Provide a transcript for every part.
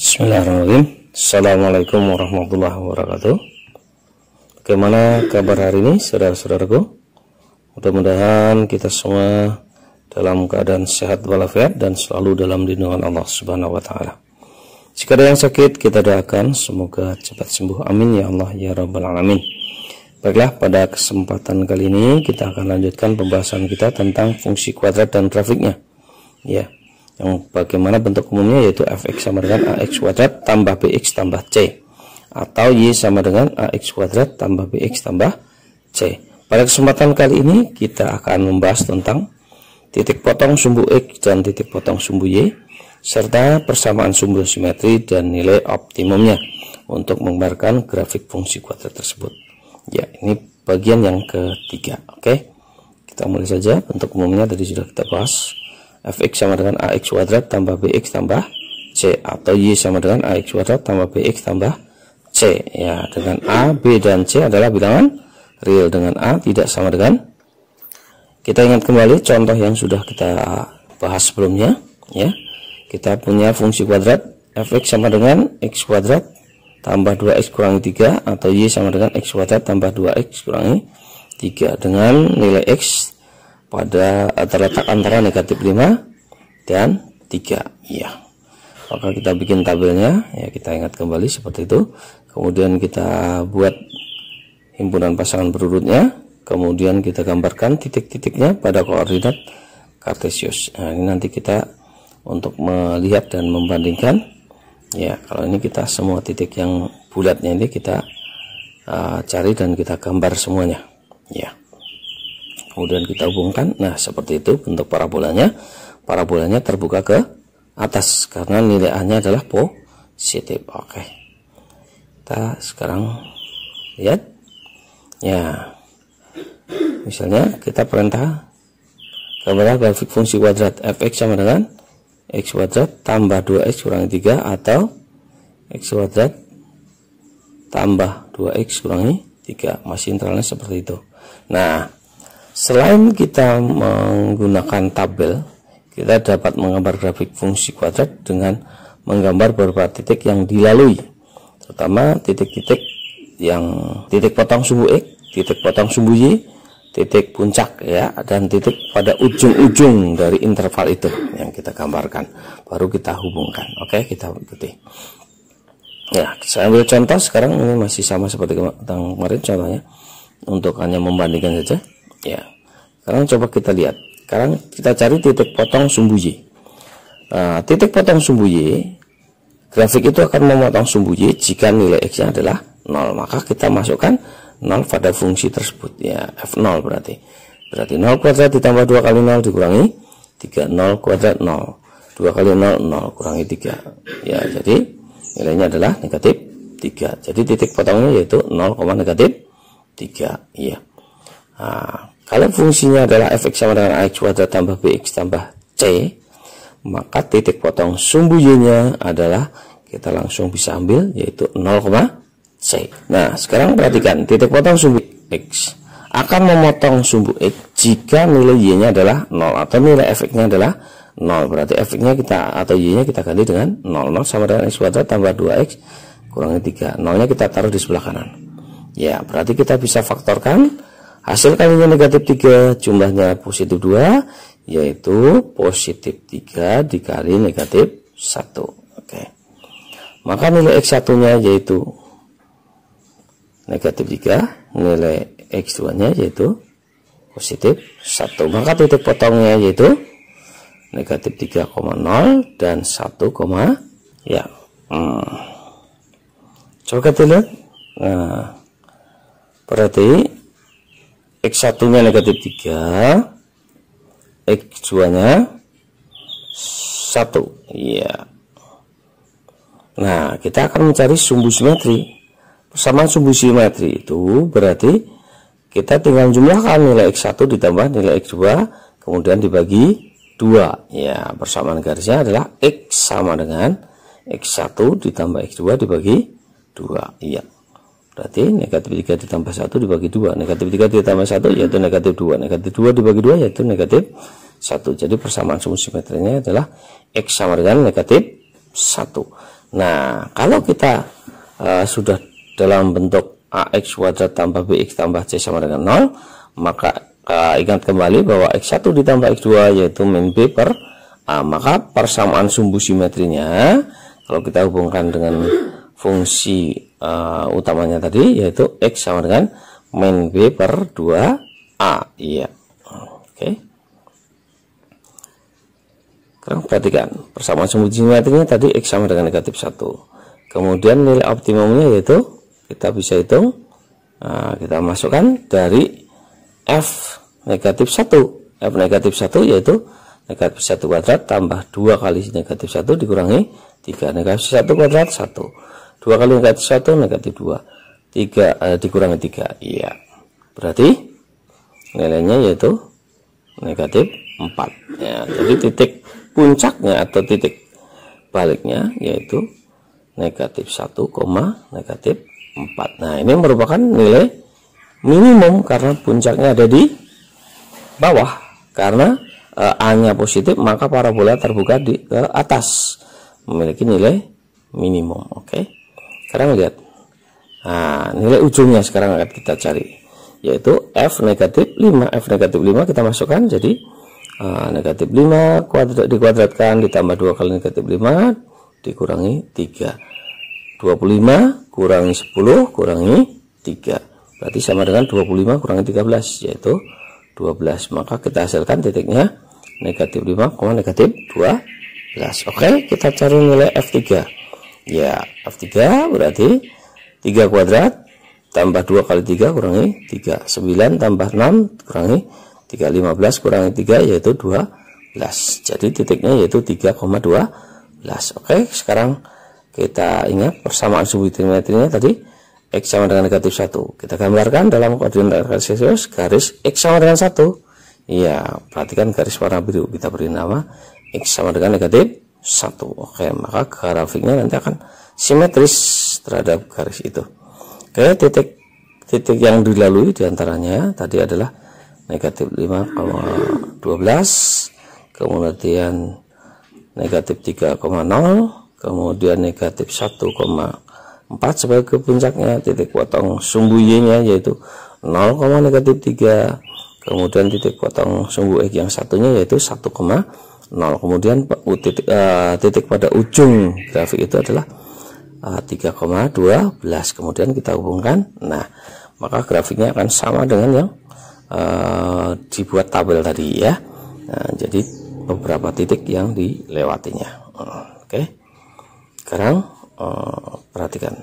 Bismillahirrahmanirrahim Assalamualaikum warahmatullahi wabarakatuh Bagaimana kabar hari ini saudara-saudaraku Mudah-mudahan kita semua dalam keadaan sehat walafiat dan selalu dalam lindungan Allah subhanahu wa ta'ala Jika ada yang sakit kita doakan semoga cepat sembuh amin ya Allah ya Rabbal Alamin Baiklah pada kesempatan kali ini kita akan lanjutkan pembahasan kita tentang fungsi kuadrat dan grafiknya Ya yang bagaimana bentuk umumnya yaitu fx sama dengan ax kuadrat tambah bx tambah c atau y sama dengan ax kuadrat tambah bx tambah c. Pada kesempatan kali ini kita akan membahas tentang titik potong sumbu x dan titik potong sumbu y serta persamaan sumbu simetri dan nilai optimumnya untuk menggambarkan grafik fungsi kuadrat tersebut. Ya, ini bagian yang ketiga. Oke. Kita mulai saja bentuk umumnya tadi sudah kita bahas fx sama dengan ax kuadrat tambah bx tambah c atau y sama dengan ax kuadrat tambah bx tambah c ya dengan a b dan c adalah bilangan real dengan a tidak sama dengan kita ingat kembali contoh yang sudah kita bahas sebelumnya ya kita punya fungsi kuadrat fx sama dengan x kuadrat tambah 2x kurang 3 atau y sama dengan x kuadrat tambah 2x kurang 3 dengan nilai x pada eh, terletak antara negatif 5 dan 3 ya maka kita bikin tabelnya ya kita ingat kembali seperti itu kemudian kita buat himpunan pasangan berurutnya kemudian kita gambarkan titik-titiknya pada koordinat kartesius nah ini nanti kita untuk melihat dan membandingkan ya kalau ini kita semua titik yang bulatnya ini kita uh, cari dan kita gambar semuanya ya kemudian kita hubungkan nah seperti itu bentuk parabolanya parabolanya terbuka ke atas karena nilai A nya adalah positif oke kita sekarang lihat ya misalnya kita perintah gambar grafik fungsi kuadrat fx sama dengan x kuadrat tambah 2x kurangi 3 atau x kuadrat tambah 2x kurangi 3 masih internalnya seperti itu nah Selain kita menggunakan tabel, kita dapat menggambar grafik fungsi kuadrat dengan menggambar beberapa titik yang dilalui, terutama titik-titik yang titik potong sumbu X, titik potong sumbu Y, titik puncak ya, dan titik pada ujung-ujung dari interval itu yang kita gambarkan. Baru kita hubungkan. Oke, kita ikuti. Ya, saya ambil contoh sekarang ini masih sama seperti kemarin contohnya. Untuk hanya membandingkan saja ya sekarang coba kita lihat sekarang kita cari titik potong sumbu Y nah, titik potong sumbu Y grafik itu akan memotong sumbu Y jika nilai X nya adalah 0 maka kita masukkan 0 pada fungsi tersebut ya F0 berarti berarti 0 kuadrat ditambah 2 kali 0 dikurangi 3 0 kuadrat 0 2 kali 0 0 kurangi 3 ya jadi nilainya adalah negatif 3 jadi titik potongnya yaitu 0, negatif 3 ya Nah, kalau fungsinya adalah fx sama dengan ax kuadrat tambah bx tambah c, maka titik potong sumbu y-nya adalah kita langsung bisa ambil yaitu 0, c. Nah, sekarang perhatikan titik potong sumbu x akan memotong sumbu x jika nilai y-nya adalah 0 atau nilai efeknya adalah 0. Berarti efeknya kita atau y-nya kita ganti dengan 0. 0 sama dengan x kuadrat tambah 2x kurangnya 3. 0-nya kita taruh di sebelah kanan. Ya, berarti kita bisa faktorkan Hasil kalinya negatif 3, jumlahnya positif 2, yaitu positif 3 dikali negatif 1. Oke. Maka nilai X1-nya yaitu negatif 3, nilai X2-nya yaitu positif 1. Maka titik potongnya yaitu negatif 3,0 dan 1, ya. Hmm. Coba kita lihat. Nah, berarti X1 nya negatif 3 X2 nya 1 iya nah kita akan mencari sumbu simetri persamaan sumbu simetri itu berarti kita tinggal jumlahkan nilai X1 ditambah nilai X2 kemudian dibagi 2 ya persamaan garisnya adalah X sama dengan X1 ditambah X2 dibagi 2 iya Berarti negatif 3 ditambah 1 dibagi 2. Negatif 3 ditambah 1 yaitu negatif 2. Negatif 2 dibagi 2 yaitu negatif 1. Jadi persamaan sumbu simetrinya adalah X sama dengan negatif 1. Nah, kalau kita uh, sudah dalam bentuk AX kuadrat tambah BX tambah C sama dengan 0, maka uh, ingat kembali bahwa X1 ditambah X2 yaitu min B per A. Maka persamaan sumbu simetrinya kalau kita hubungkan dengan fungsi uh, utamanya tadi yaitu X sama dengan min B per 2A iya oke okay. sekarang perhatikan persamaan sumbu geometrinya tadi X sama dengan negatif 1 kemudian nilai optimumnya yaitu kita bisa hitung uh, kita masukkan dari F negatif 1 F negatif 1 yaitu negatif 1 kuadrat tambah 2 kali negatif 1 dikurangi 3 negatif 1 kuadrat 1 2 kali negatif 1 negatif 2 3 eh, dikurangi 3 iya berarti nilainya yaitu negatif 4 ya, jadi titik puncaknya atau titik baliknya yaitu negatif 1, negatif 4 nah ini merupakan nilai minimum karena puncaknya ada di bawah karena e, A-nya positif maka parabola terbuka di ke atas memiliki nilai minimum oke okay? sekarang lihat nah nilai ujungnya sekarang akan kita cari yaitu F negatif 5 F negatif 5 kita masukkan jadi uh, negatif 5 kuadrat, dikuadratkan ditambah 2 kali negatif 5 dikurangi 3 25 kurangi 10 kurangi 3 berarti sama dengan 25 kurangi 13 yaitu 12 maka kita hasilkan titiknya negatif 5, negatif 12 oke okay, kita cari nilai F3 ya F3 berarti 3 kuadrat tambah 2 kali 3 kurangi 3 9 tambah 6 kurangi 3 15 kurangi 3 yaitu 12 jadi titiknya yaitu 3,12 oke sekarang kita ingat persamaan sumbu trimetrinya tadi X sama dengan negatif 1 kita gambarkan dalam koordinat Celsius garis X sama dengan 1 Ya, perhatikan garis warna biru kita beri nama X sama dengan negatif satu oke maka grafiknya nanti akan simetris terhadap garis itu oke titik titik yang dilalui diantaranya tadi adalah negatif 5,12 kemudian negatif 3,0 kemudian negatif 1,4 sebagai puncaknya titik potong sumbu Y nya yaitu 0, negatif 3 kemudian titik potong sumbu X yang satunya yaitu 1, 0 nah, kemudian eh, titik, pada ujung grafik itu adalah uh, eh, 3,12 kemudian kita hubungkan nah maka grafiknya akan sama dengan yang uh, dibuat tabel tadi ya nah, jadi beberapa titik yang dilewatinya oke okay. sekarang uh, perhatikan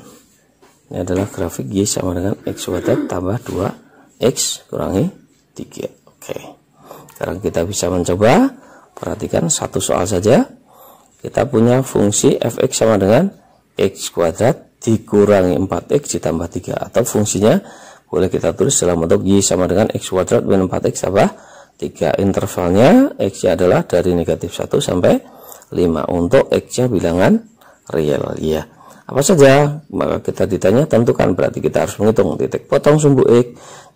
ini adalah grafik Y sama dengan X kuadrat tambah 2 X kurangi 3 oke okay. sekarang kita bisa mencoba Perhatikan satu soal saja. Kita punya fungsi fx sama dengan x kuadrat dikurangi 4x ditambah 3 atau fungsinya boleh kita tulis dalam bentuk y sama dengan x kuadrat min 4x tambah 3 intervalnya x adalah dari negatif 1 sampai 5 untuk x nya bilangan real ya apa saja maka kita ditanya tentukan berarti kita harus menghitung titik potong sumbu x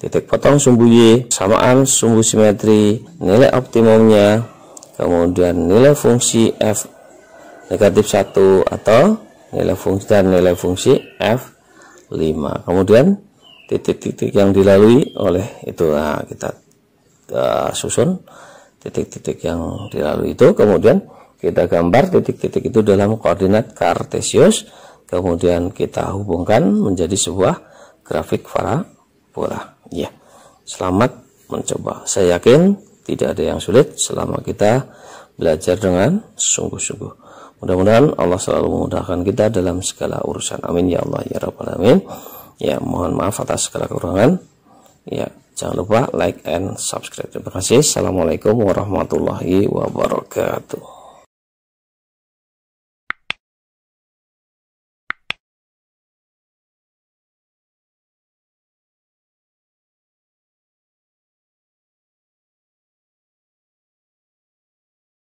titik potong sumbu y samaan sumbu simetri nilai optimumnya kemudian nilai fungsi f negatif 1 atau nilai fungsi dan nilai fungsi f 5 kemudian titik-titik yang dilalui oleh itu nah, kita uh, susun titik-titik yang dilalui itu kemudian kita gambar titik-titik itu dalam koordinat kartesius kemudian kita hubungkan menjadi sebuah grafik parabola ya selamat mencoba saya yakin tidak ada yang sulit selama kita belajar dengan sungguh-sungguh. Mudah-mudahan Allah selalu memudahkan kita dalam segala urusan. Amin ya Allah ya Rabbal Alamin. Ya mohon maaf atas segala kekurangan. Ya jangan lupa like and subscribe. Terima kasih. Assalamualaikum warahmatullahi wabarakatuh.